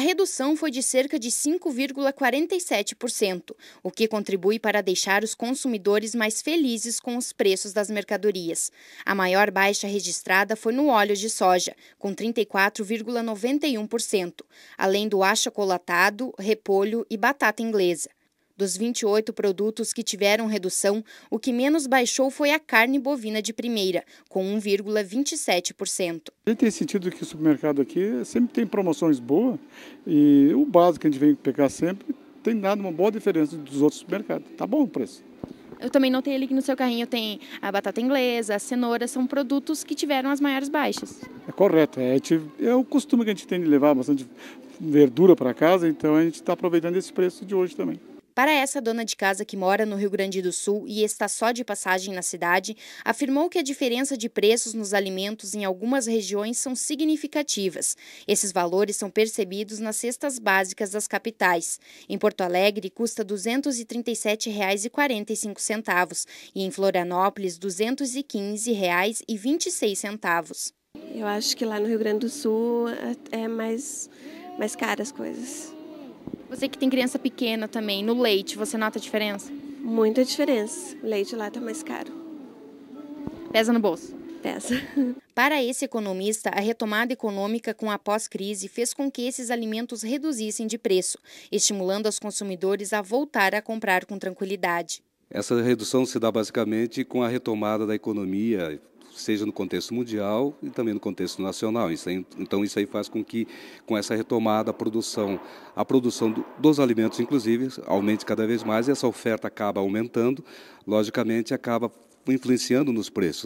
redução foi de cerca de 5,47%, o que contribui para deixar os consumidores mais felizes com os preços das mercadorias. A maior baixa registrada foi no óleo de soja, com 34,91%, além do achocolatado, repolho e batata inglesa. Dos 28 produtos que tiveram redução, o que menos baixou foi a carne bovina de primeira, com 1,27%. A gente tem sentido que o supermercado aqui sempre tem promoções boas e o básico que a gente vem pegar sempre tem dado uma boa diferença dos outros supermercados. Tá bom o preço. Eu também notei ali que no seu carrinho tem a batata inglesa, a cenoura, são produtos que tiveram as maiores baixas. É correto, é, é o costume que a gente tem de levar bastante verdura para casa, então a gente está aproveitando esse preço de hoje também. Para essa dona de casa que mora no Rio Grande do Sul e está só de passagem na cidade, afirmou que a diferença de preços nos alimentos em algumas regiões são significativas. Esses valores são percebidos nas cestas básicas das capitais. Em Porto Alegre, custa R$ 237,45 e em Florianópolis, R$ 215,26. Eu acho que lá no Rio Grande do Sul é, é mais, mais caras as coisas. Você que tem criança pequena também, no leite, você nota a diferença? Muita diferença. O leite lá tá mais caro. Pesa no bolso? Pesa. Para esse economista, a retomada econômica com a pós-crise fez com que esses alimentos reduzissem de preço, estimulando os consumidores a voltar a comprar com tranquilidade. Essa redução se dá basicamente com a retomada da economia, seja no contexto mundial e também no contexto nacional. Isso aí, então isso aí faz com que, com essa retomada, a produção, a produção do, dos alimentos, inclusive, aumente cada vez mais e essa oferta acaba aumentando, logicamente acaba influenciando nos preços.